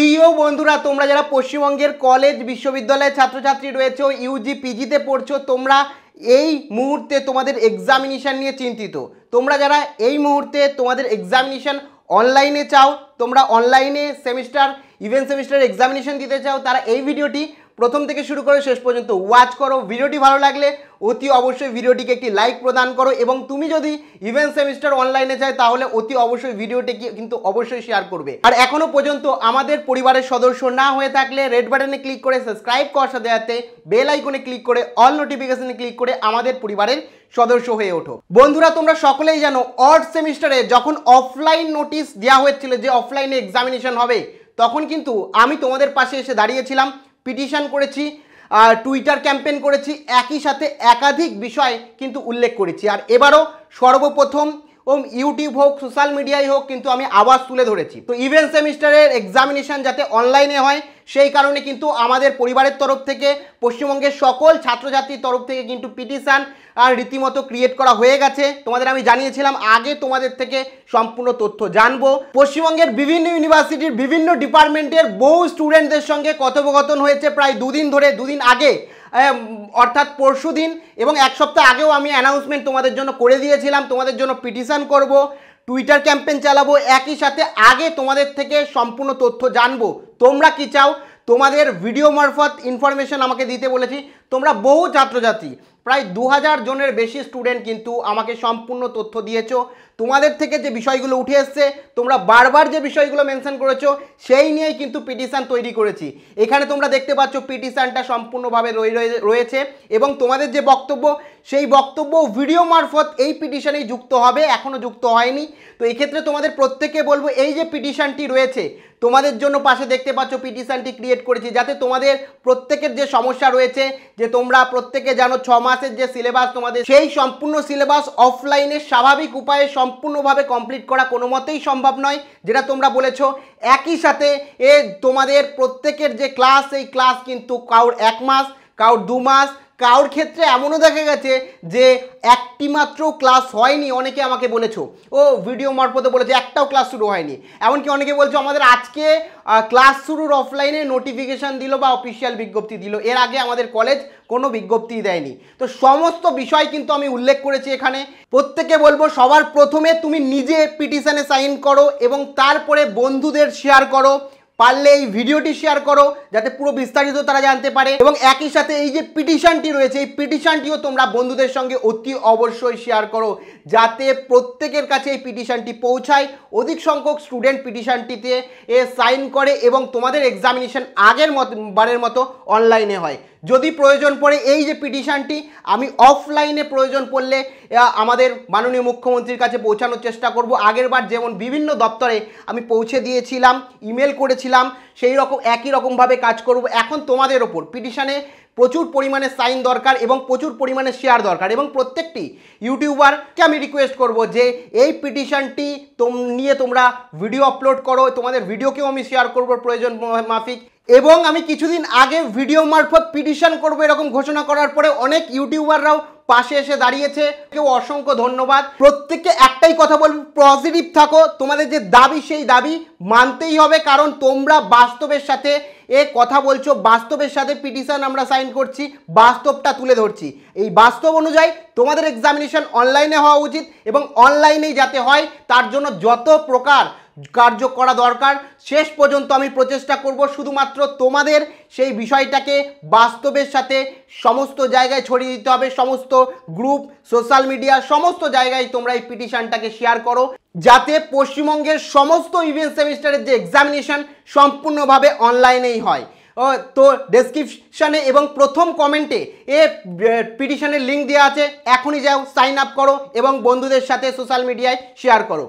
প্রিয় বন্ধুরা তোমরা যারা পশ্চিমবঙ্গের কলেজ বিশ্ববিদ্যালয়ের ছাত্রছাত্রী রয়েছে ইউজি পিজিতে পড়ছো তোমরা এই মুহূর্তে তোমাদের এক্সামিনেশান নিয়ে চিন্তিত তোমরা যারা এই মুহূর্তে তোমাদের এক্সামিনেশান অনলাইনে চাও তোমরা অনলাইনে সেমিস্টার ইভেন্ট সেমিস্টার এক্সামিনেশন দিতে চাও তারা এই ভিডিওটি প্রথম থেকে শুরু করে শেষ পর্যন্ত ওয়াচ করো ভিডিওটি ভালো লাগলে অতি অবশ্যই ভিডিওটিকে একটি লাইক প্রদান করো এবং তুমি যদি ইভেন্ট সেমিস্টার অনলাইনে চাই তাহলে অতি অবশ্যই ভিডিওটিকে কিন্তু অবশ্যই শেয়ার করবে আর এখনও পর্যন্ত আমাদের পরিবারের সদস্য না হয়ে থাকলে রেড বাটনে ক্লিক করে সাবস্ক্রাইব করার সাথে সাথে বেল আইকনে ক্লিক করে অল নোটিফিকেশনে ক্লিক করে আমাদের পরিবারের সদস্য হয়ে ওঠো বন্ধুরা তোমরা সকলেই জানো অর্ড সেমিস্টারে যখন অফলাইন নোটিশ দেওয়া হয়েছিল যে অফলাইনে এক্সামিনেশন হবে তখন কিন্তু আমি তোমাদের পাশে এসে দাঁড়িয়েছিলাম পিটিশন করেছি আর টুইটার ক্যাম্পেন করেছি একই সাথে একাধিক বিষয় কিন্তু উল্লেখ করেছি আর এবারও সর্বপ্রথম ওম ইউটিউব হোক সোশ্যাল মিডিয়ায় হোক কিন্তু আমি আওয়াজ তুলে ধরেছি তো ইভেন্ট সেমিস্টারের এক্সামিনেশান যাতে অনলাইনে হয় সেই কারণে কিন্তু আমাদের পরিবারের তরফ থেকে পশ্চিমবঙ্গের সকল ছাত্রছাত্রীর তরফ থেকে কিন্তু পিটিশান আর রীতিমতো ক্রিয়েট করা হয়ে গেছে তোমাদের আমি জানিয়েছিলাম আগে তোমাদের থেকে সম্পূর্ণ তথ্য জানবো পশ্চিমবঙ্গের বিভিন্ন ইউনিভার্সিটির বিভিন্ন ডিপার্টমেন্টের বহু স্টুডেন্টদের সঙ্গে কথোপকথন হয়েছে প্রায় দুদিন ধরে দুদিন আগে অর্থাৎ পরশু দিন এবং এক সপ্তাহ আগেও আমি অ্যানাউন্সমেন্ট তোমাদের জন্য করে দিয়েছিলাম তোমাদের জন্য পিটিশান করব টুইটার ক্যাম্পেন চালাবো একই সাথে আগে তোমাদের থেকে সম্পূর্ণ তথ্য জানবো তোমরা কি চাও তোমাদের ভিডিও মারফত ইনফরমেশন আমাকে দিতে বলেছি তোমরা বহু ছাত্রছাত্রী প্রায় দু জনের বেশি স্টুডেন্ট কিন্তু আমাকে সম্পূর্ণ তথ্য দিয়েছ তোমাদের থেকে যে বিষয়গুলো উঠে এসছে তোমরা বারবার যে বিষয়গুলো মেনশন করেছো সেই নিয়েই কিন্তু পিটিশান তৈরি করেছি এখানে তোমরা দেখতে পাচ্ছ পিটিশানটা সম্পূর্ণভাবে রয়েছে এবং তোমাদের যে বক্তব্য সেই বক্তব্য ভিডিও মারফত এই পিটিশানেই যুক্ত হবে এখনও যুক্ত হয়নি তো এক্ষেত্রে তোমাদের প্রত্যেকে বলবো এই যে পিটিশানটি রয়েছে তোমাদের জন্য পাশে দেখতে পাচ্ছ পিটিশানটি ক্রিয়েট করেছি যাতে তোমাদের প্রত্যেকের যে সমস্যা রয়েছে যে তোমরা প্রত্যেকে জানো ছ মাসের যে সিলেবাস তোমাদের সেই সম্পূর্ণ সিলেবাস অফলাইনে স্বাভাবিক উপায়ে সম্পূর্ণভাবে কমপ্লিট করা কোনো মতেই সম্ভব নয় যেটা তোমরা বলেছ একই সাথে এ তোমাদের প্রত্যেকের যে ক্লাস এই ক্লাস কিন্তু কাউর এক মাস কাউর দু মাস কারোর ক্ষেত্রে এমনও দেখা গেছে যে একটি মাত্র ক্লাস হয়নি অনেকে আমাকে বলেছো ও ভিডিও মারফতে বলেছে একটাও ক্লাস শুরু হয়নি এমনকি অনেকে বলছো আমাদের আজকে ক্লাস শুরুর অফলাইনে নোটিফিকেশান দিল বা অফিসিয়াল বিজ্ঞপ্তি দিল এর আগে আমাদের কলেজ কোনো বিজ্ঞপ্তি দেয়নি তো সমস্ত বিষয় কিন্তু আমি উল্লেখ করেছি এখানে প্রত্যেকে বলবো সবার প্রথমে তুমি নিজে পিটিশানে সাইন করো এবং তারপরে বন্ধুদের শেয়ার করো পারলে এই ভিডিওটি শেয়ার করো যাতে পুরো বিস্তারিত তারা জানতে পারে এবং একই সাথে এই যে পিটিশনটি রয়েছে এই পিটিশনটিও তোমরা বন্ধুদের সঙ্গে অতি অবশ্যই শেয়ার করো যাতে প্রত্যেকের কাছে এই পিটিশনটি পৌঁছায় অধিক সংখ্যক স্টুডেন্ট পিটিশনটিতে এ সাইন করে এবং তোমাদের এক্সামিনেশন আগের মত বারের মতো অনলাইনে হয় যদি প্রয়োজন পড়ে এই যে পিটিশানটি আমি অফলাইনে প্রয়োজন পড়লে আমাদের মাননীয় মুখ্যমন্ত্রীর কাছে পৌঁছানোর চেষ্টা করব আগেরবার যেমন বিভিন্ন দপ্তরে আমি পৌঁছে দিয়েছিলাম ইমেল করেছিলাম সেই রকম একই রকমভাবে কাজ করব এখন তোমাদের ওপর পিটিশানে প্রচুর পরিমাণে সাইন দরকার এবং প্রচুর পরিমাণে শেয়ার দরকার এবং প্রত্যেকটি ইউটিউবারকে আমি রিকোয়েস্ট করব যে এই পিটিশনটি তোম নিয়ে তোমরা ভিডিও আপলোড করো তোমাদের ভিডিওকেও আমি শেয়ার করব প্রয়োজন মাফিক এবং আমি কিছুদিন আগে ভিডিও মারফত পিটিশন করবো এরকম ঘোষণা করার পরে অনেক ইউটিউবাররাও পাশে এসে দাঁড়িয়েছে কেউ অসংখ্য ধন্যবাদ প্রত্যেককে একটাই কথা বলবো পজিটিভ থাকো তোমাদের যে দাবি সেই দাবি মানতেই হবে কারণ তোমরা বাস্তবের সাথে এ কথা বলছো বাস্তবের সাথে পিটিশন আমরা সাইন করছি বাস্তবটা তুলে ধরছি এই বাস্তব অনুযায়ী তোমাদের এক্সামিনেশন অনলাইনে হওয়া উচিত এবং অনলাইনেই যাতে হয় তার জন্য যত প্রকার কার্য করা দরকার শেষ পর্যন্ত আমি প্রচেষ্টা করব শুধুমাত্র তোমাদের সেই বিষয়টাকে বাস্তবের সাথে সমস্ত জায়গায় ছড়িয়ে দিতে হবে সমস্ত গ্রুপ সোশ্যাল মিডিয়া সমস্ত জায়গায় তোমরা এই পিটিশানটাকে শেয়ার করো যাতে পশ্চিমবঙ্গের সমস্ত ইভেন্ট সেমিস্টারের যে এক্সামিনেশান সম্পূর্ণভাবে অনলাইনেই হয় তো ডেসক্রিপশানে এবং প্রথম কমেন্টে এ পিটিশানের লিঙ্ক দেওয়া আছে এখনই যাও সাইন আপ করো এবং বন্ধুদের সাথে সোশ্যাল মিডিয়ায় শেয়ার করো